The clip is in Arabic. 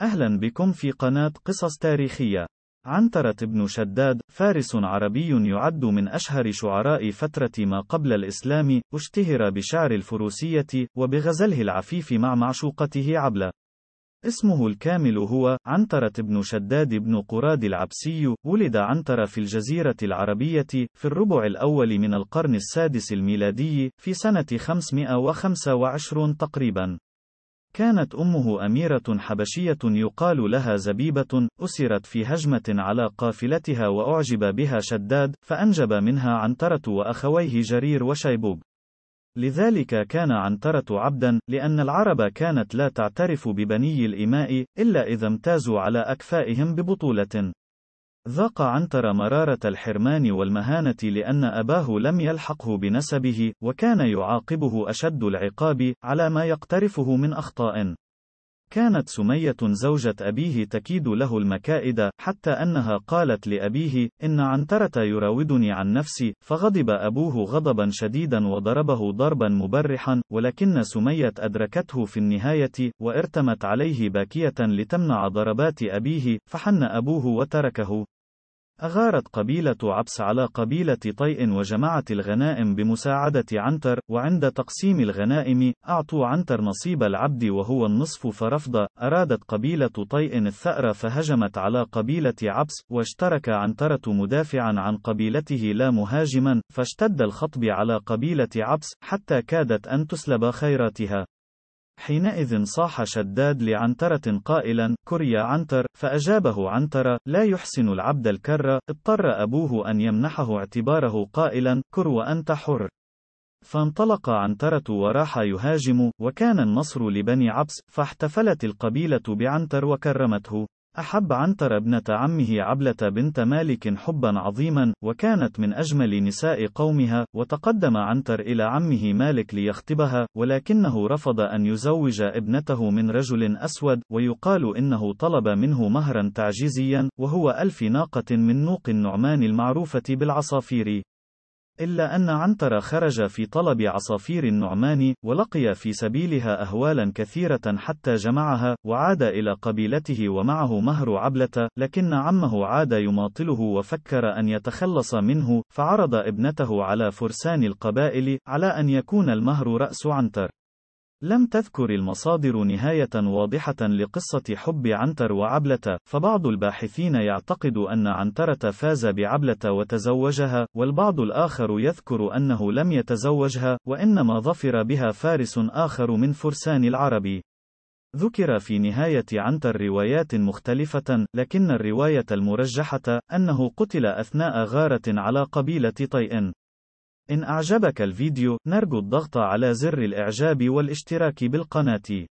أهلا بكم في قناة قصص تاريخية. عنترة بن شداد، فارس عربي يعد من أشهر شعراء فترة ما قبل الإسلام، اشتهر بشعر الفروسية، وبغزله العفيف مع معشوقته عبلة. اسمه الكامل هو عنترة بن شداد بن قراد العبسي، ولد عنترة في الجزيرة العربية، في الربع الأول من القرن السادس الميلادي، في سنة 525 تقريبًا. كانت أمه أميرة حبشية يقال لها زبيبة، أسرت في هجمة على قافلتها وأعجب بها شداد، فأنجب منها عنترة وأخويه جرير وشيبوب. لذلك كان عنترة عبدا، لأن العرب كانت لا تعترف ببني الإماء، إلا إذا امتازوا على أكفائهم ببطولة. ذاق عنتر مرارة الحرمان والمهانة لأن أباه لم يلحقه بنسبه، وكان يعاقبه أشد العقاب، على ما يقترفه من أخطاء. كانت سمية زوجة أبيه تكيد له المكائد، حتى أنها قالت لأبيه: إن عنترة يراودني عن نفسي، فغضب أبوه غضبا شديدا وضربه ضربا مبرحا، ولكن سمية أدركته في النهاية، وارتمت عليه باكية لتمنع ضربات أبيه، فحن أبوه وتركه. أغارت قبيلة عبس على قبيلة طيء وجمعت الغنائم بمساعدة عنتر، وعند تقسيم الغنائم، أعطوا عنتر نصيب العبد وهو النصف فرفض، أرادت قبيلة طيء الثأر فهجمت على قبيلة عبس، واشترك عنترة مدافعا عن قبيلته لا مهاجما، فاشتد الخطب على قبيلة عبس، حتى كادت أن تسلب خيراتها. حينئذ صاح شداد لعنترة قائلا: كر يا عنتر، فأجابه عنترة: لا يحسن العبد الكر، اضطر أبوه أن يمنحه اعتباره قائلا: كر وأنت حر. فانطلق عنترة وراح يهاجم، وكان النصر لبني عبس، فاحتفلت القبيلة بعنتر وكرمته. أحب عنتر ابنة عمه عبلة بنت مالك حبا عظيما، وكانت من أجمل نساء قومها، وتقدم عنتر إلى عمه مالك ليخطبها، ولكنه رفض أن يزوج ابنته من رجل أسود، ويقال إنه طلب منه مهرا تعجيزيا، وهو ألف ناقة من نوق النعمان المعروفة بالعصافير. إلا أن عنتر خرج في طلب عصافير النعمان، ولقي في سبيلها أهوالا كثيرة حتى جمعها، وعاد إلى قبيلته ومعه مهر عبلة، لكن عمه عاد يماطله وفكر أن يتخلص منه، فعرض ابنته على فرسان القبائل، على أن يكون المهر رأس عنتر. لم تذكر المصادر نهاية واضحة لقصة حب عنتر وعبلة، فبعض الباحثين يعتقد أن عنترة فاز بعبلة وتزوجها، والبعض الآخر يذكر أنه لم يتزوجها، وإنما ظفر بها فارس آخر من فرسان العرب. ذكر في نهاية عنتر روايات مختلفة، لكن الرواية المرجحة أنه قتل أثناء غارة على قبيلة طيئن. إن أعجبك الفيديو، نرجو الضغط على زر الإعجاب والاشتراك بالقناة.